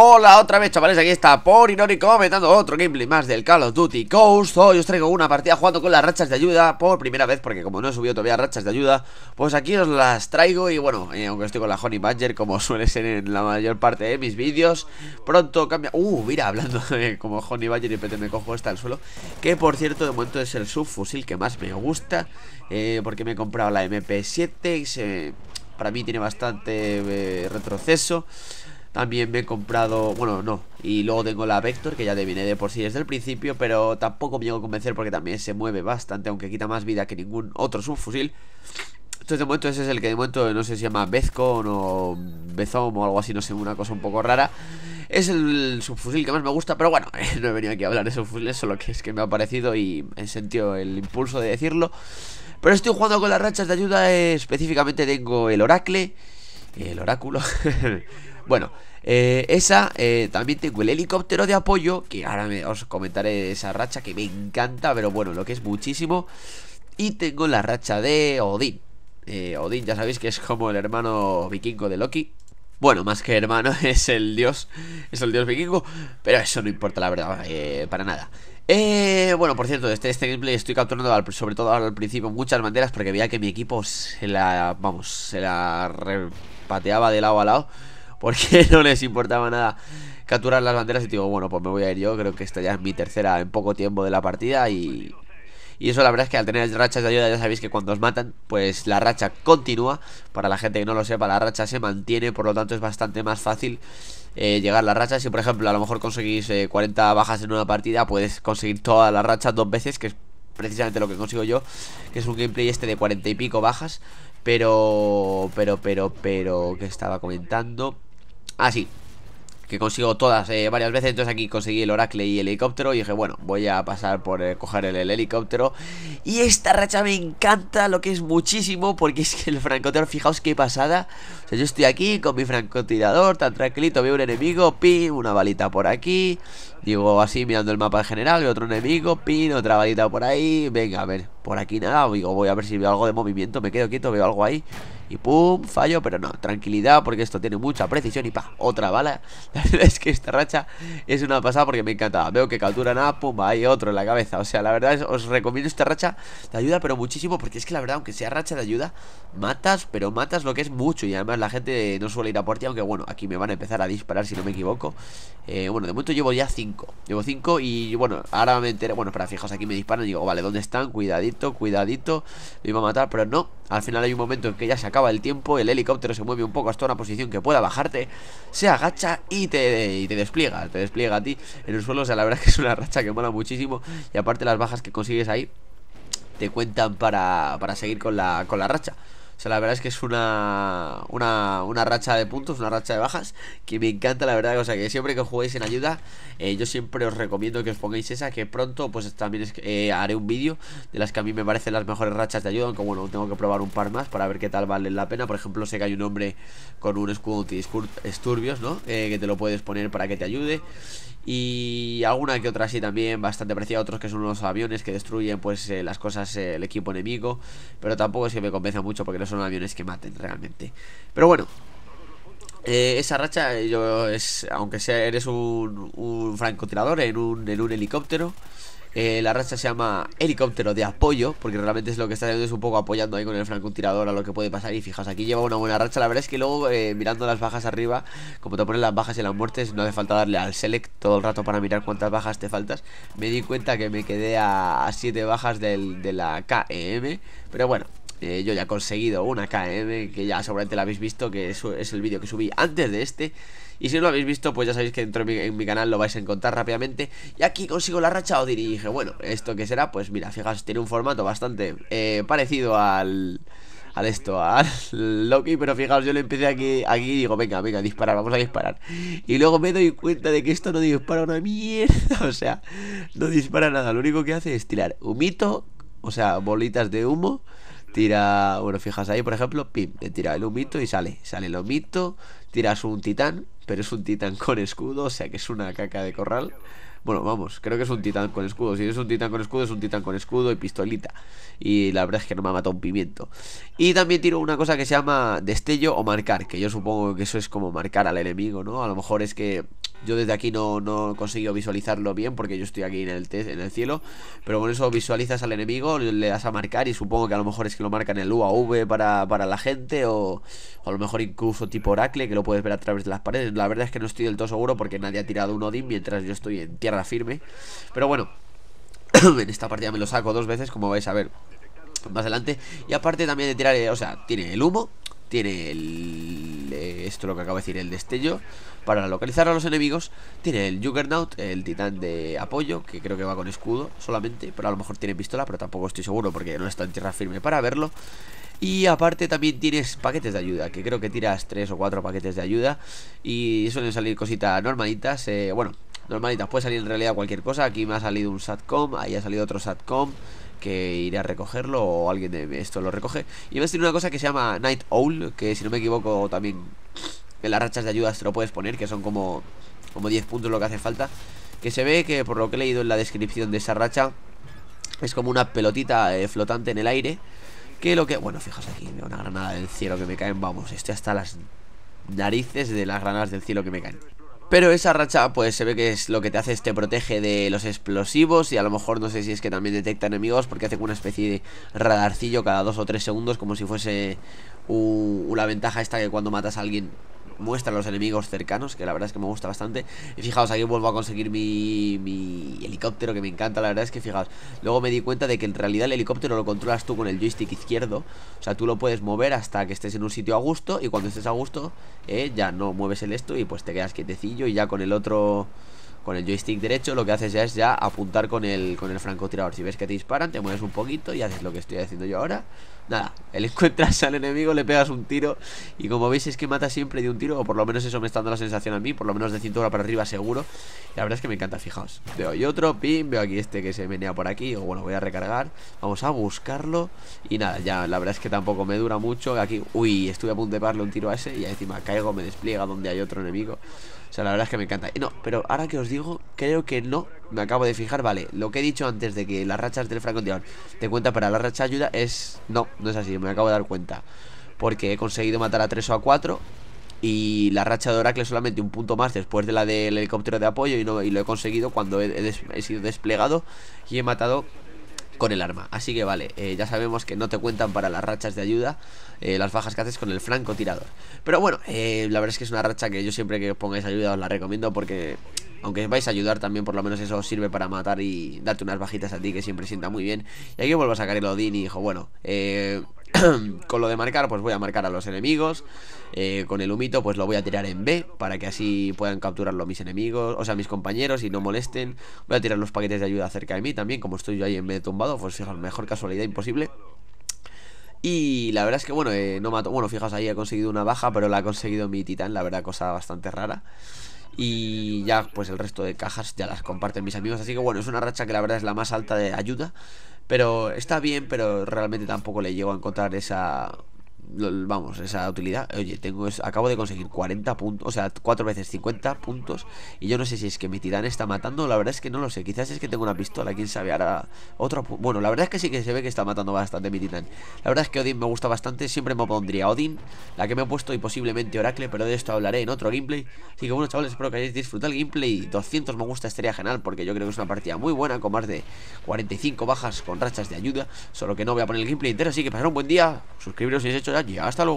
Hola otra vez chavales, aquí está Porinori comentando otro gameplay más del Call of Duty Coast Hoy os traigo una partida jugando con las rachas de ayuda por primera vez Porque como no he subido todavía rachas de ayuda Pues aquí os las traigo y bueno, eh, aunque estoy con la Honey Badger Como suele ser en la mayor parte de mis vídeos Pronto cambia... Uh, mira, hablando de como Honey Badger y PT me cojo esta al suelo Que por cierto, de momento es el subfusil que más me gusta eh, Porque me he comprado la MP7 y Para mí tiene bastante eh, retroceso también me he comprado, bueno, no Y luego tengo la Vector, que ya adiviné de por sí desde el principio Pero tampoco me llego a convencer porque también se mueve bastante Aunque quita más vida que ningún otro subfusil Entonces de momento ese es el que de momento no sé si se llama Bezcon o Bezom o algo así No sé, una cosa un poco rara es el subfusil que más me gusta, pero bueno, eh, no he venido aquí a hablar de subfusiles, solo que es que me ha parecido y he sentido el impulso de decirlo. Pero estoy jugando con las rachas de ayuda, eh, específicamente tengo el Oracle, el oráculo. bueno, eh, esa, eh, también tengo el helicóptero de apoyo, que ahora os comentaré esa racha que me encanta, pero bueno, lo que es muchísimo. Y tengo la racha de Odín. Eh, Odín ya sabéis que es como el hermano vikingo de Loki. Bueno, más que hermano, es el dios, es el dios vikingo, pero eso no importa la verdad, para nada. Eh, bueno, por cierto, este, este gameplay estoy capturando sobre todo al principio muchas banderas porque veía que mi equipo se la, vamos, se la repateaba de lado a lado porque no les importaba nada capturar las banderas y digo, bueno, pues me voy a ir yo, creo que esta ya es mi tercera en poco tiempo de la partida y... Y eso la verdad es que al tener rachas de ayuda ya sabéis que cuando os matan, pues la racha continúa. Para la gente que no lo sepa, la racha se mantiene, por lo tanto es bastante más fácil eh, llegar las rachas. Si por ejemplo a lo mejor conseguís 40 eh, bajas en una partida, puedes conseguir todas las rachas dos veces, que es precisamente lo que consigo yo, que es un gameplay este de 40 y pico bajas. Pero, pero, pero, pero, que estaba comentando. Así ah, sí, que consigo todas eh, varias veces. Entonces aquí conseguí el oracle y el helicóptero. Y dije, bueno, voy a pasar por eh, coger el, helicóptero. Y esta racha me encanta, lo que es muchísimo, porque es que el francotirador, fijaos qué pasada. O sea, yo estoy aquí con mi francotirador, tan tranquilito, veo un enemigo, Pin, una balita por aquí. Digo así, mirando el mapa en general, veo otro enemigo, pin, otra balita por ahí. Venga, a ver, por aquí nada. Digo, voy a ver si veo algo de movimiento, me quedo quieto, veo algo ahí. Y pum, fallo, pero no, tranquilidad porque esto tiene mucha precisión y pa, otra bala La verdad es que esta racha es una pasada porque me encantaba, Veo que captura nada, pum, hay otro en la cabeza O sea, la verdad es, os recomiendo esta racha de ayuda pero muchísimo Porque es que la verdad, aunque sea racha de ayuda, matas, pero matas lo que es mucho Y además la gente no suele ir a por ti, aunque bueno, aquí me van a empezar a disparar si no me equivoco eh, Bueno, de momento llevo ya cinco Llevo 5 y bueno, ahora me enteré. Bueno, para fijaos, aquí me disparan y digo, vale, ¿dónde están? Cuidadito, cuidadito. Me iba a matar, pero no. Al final hay un momento en que ya se acaba el tiempo. El helicóptero se mueve un poco hasta una posición que pueda bajarte. Se agacha y te, te despliega. Te despliega a ti en el suelo. O sea, la verdad es que es una racha que mola muchísimo. Y aparte, las bajas que consigues ahí te cuentan para, para seguir con la, con la racha. O sea, la verdad es que es una, una, racha de puntos, una racha de bajas, que me encanta, la verdad. O sea, que siempre que juguéis en ayuda, eh, yo siempre os recomiendo que os pongáis esa, que pronto pues también eh, haré un vídeo de las que a mí me parecen las mejores rachas de ayuda, aunque bueno, tengo que probar un par más para ver qué tal valen la pena. Por ejemplo, sé que hay un hombre con un escudo esturbios, ¿no? Eh, que te lo puedes poner para que te ayude. Y alguna que otra sí también bastante parecida otros que son unos aviones que destruyen pues las cosas, el equipo enemigo. Pero tampoco es que me convenza mucho porque no son aviones que maten realmente. Pero bueno, eh, esa racha, yo es, aunque sea, eres un, un francotirador en un, en un helicóptero, eh, la racha se llama helicóptero de apoyo, porque realmente es lo que está haciendo, es un poco apoyando ahí con el francotirador a lo que puede pasar. Y fijas aquí lleva una buena racha. La verdad es que luego, eh, mirando las bajas arriba, como te ponen las bajas y las muertes, no hace falta darle al select todo el rato para mirar cuántas bajas te faltas. Me di cuenta que me quedé a 7 bajas de la KEM, pero bueno, eh, yo ya he conseguido una KM que ya seguramente la habéis visto, que es, es el vídeo que subí antes de este. Y si no lo habéis visto, pues ya sabéis que dentro de mi, en mi canal lo vais a encontrar rápidamente. Y aquí consigo la racha o y dije, bueno, ¿esto qué será? Pues mira, fijaos, tiene un formato bastante eh, parecido al... Al esto, al Loki, pero fijaos, yo le empecé aquí, aquí y digo, venga, venga, disparar, vamos a disparar. Y luego me doy cuenta de que esto no dispara una mierda, o sea, no dispara nada, lo único que hace es tirar humito, o sea, bolitas de humo tira, bueno, fijas ahí, por ejemplo, pim, le tira el humito y sale, sale el humito, tiras un titán, pero es un titán con escudo, o sea que es una caca de corral. Bueno, vamos, creo que es un titán con escudo. Si es un titán con escudo, es un titán con escudo y pistolita. Y la verdad es que no me ha matado un pimiento. Y también tiro una cosa que se llama destello o marcar, que yo supongo que eso es como marcar al enemigo, ¿no? A lo mejor es que yo desde aquí no, no he visualizarlo bien porque yo estoy aquí en el, en el cielo. Pero con eso visualizas al enemigo, le das a marcar y supongo que a lo mejor es que lo marcan el UAV para, para la gente o, o, a lo mejor incluso tipo Oracle que lo puedes ver a través de las paredes. La verdad es que no estoy del todo seguro porque nadie ha tirado un Odin mientras yo estoy en tierra firme. Pero bueno, en esta partida me lo saco dos veces como vais a ver más adelante Y aparte también de tirar, eh, o sea, tiene el humo tiene el, eh, esto lo que acabo de decir, el destello para localizar a los enemigos. Tiene el Juggernaut, el titán de apoyo, que creo que va con escudo solamente, pero a lo mejor tiene pistola, pero tampoco estoy seguro porque no está en tierra firme para verlo. Y aparte también tienes paquetes de ayuda, que creo que tiras 3 o 4 paquetes de ayuda y suelen salir cositas normalitas, eh, bueno, normalitas, puede salir en realidad cualquier cosa, aquí me ha salido un SATCOM, ahí ha salido otro SATCOM, que iré a recogerlo o alguien de esto lo recoge. Y a tiene una cosa que se llama Night Owl, que si no me equivoco también en las rachas de ayudas te lo puedes poner, que son como, como 10 puntos lo que hace falta. Que se ve que por lo que he leído en la descripción de esa racha es como una pelotita eh, flotante en el aire. Que lo que... Bueno, fijas aquí, una granada del cielo que me caen, vamos, estoy hasta las narices de las granadas del cielo que me caen. Pero esa racha pues se ve que es lo que te hace te protege de los explosivos y a lo mejor no sé si es que también detecta enemigos porque hace como una especie de radarcillo cada dos o tres segundos como si fuese una ventaja esta que cuando matas a alguien muestra a los enemigos cercanos, que la verdad es que me gusta bastante. Y fijaos, aquí vuelvo a conseguir mi, mi helicóptero, que me encanta, la verdad es que fijaos. Luego me di cuenta de que en realidad el helicóptero lo controlas tú con el joystick izquierdo. O sea, tú lo puedes mover hasta que estés en un sitio a gusto y cuando estés a gusto eh, ya no mueves el esto y pues te quedas quietecillo y ya con el otro con el joystick derecho lo que haces ya es ya apuntar con el, con el francotirador. Si ves que te disparan, te mueves un poquito y haces lo que estoy haciendo yo ahora. Nada, él encuentras al enemigo, le pegas un tiro Y como veis es que mata siempre de un tiro O por lo menos eso me está dando la sensación a mí Por lo menos de cintura para arriba seguro y La verdad es que me encanta, fijaos Veo y otro, pim, veo aquí este que se menea por aquí O bueno, voy a recargar Vamos a buscarlo Y nada, ya la verdad es que tampoco me dura mucho Aquí, uy, estuve a punto de darle un tiro a ese Y encima caigo, me despliega donde hay otro enemigo O sea, la verdad es que me encanta y No, pero ahora que os digo, creo que no me acabo de fijar, vale, lo que he dicho antes de que las rachas del francotirador te cuenta para la racha ayuda es... No, no es así, me acabo de dar cuenta. Porque he conseguido matar a 3 o a 4 y la racha de Oracle solamente un punto más después de la del helicóptero de apoyo y, no, y lo he conseguido cuando he, sido desplegado y he matado con el arma. Así que vale, eh, ya sabemos que no te cuentan para las rachas de ayuda eh, las bajas que haces con el francotirador. Pero bueno, eh, la verdad es que es una racha que yo siempre que pongáis ayuda os la recomiendo porque aunque vais a ayudar también, por lo menos eso sirve para matar y darte unas bajitas a ti, que siempre sienta muy bien. Y aquí vuelvo a sacar el Odin y dijo, bueno, eh, con lo de marcar, pues voy a marcar a los enemigos. Eh, con el humito, pues lo voy a tirar en B, para que así puedan capturarlo mis enemigos, o sea, mis compañeros y no molesten. Voy a tirar los paquetes de ayuda cerca de mí también, como estoy yo ahí en B tumbado, pues fijaos, mejor casualidad imposible. Y la verdad es que, bueno, eh, no mato. Bueno, fijaos, ahí he conseguido una baja, pero la ha conseguido mi titán, la verdad, cosa bastante rara y ya pues el resto de cajas ya las comparten mis amigos, así que bueno, es una racha que la verdad es la más alta de ayuda, pero está bien, pero realmente tampoco le llego a encontrar esa vamos, esa utilidad. Oye, tengo acabo de conseguir 40 puntos, o sea, 4 veces 50 puntos. Y yo no sé si es que mi titán está matando, la verdad es que no lo sé. Quizás es que tengo una pistola, quién sabe. hará otro. Bueno, la verdad es que sí que se ve que está matando bastante mi titán. La verdad es que Odin me gusta bastante, siempre me pondría Odin, la que me he puesto y posiblemente Oracle, pero de esto hablaré en otro gameplay. Así que bueno, chavales, espero que hayáis disfrutado el gameplay. 200 me gusta estaría genial, porque yo creo que es una partida muy buena, con más de 45 bajas con rachas de ayuda. Solo que no voy a poner el gameplay entero, así que pasar un buen día. Suscribiros si es hecho y Hasta luego.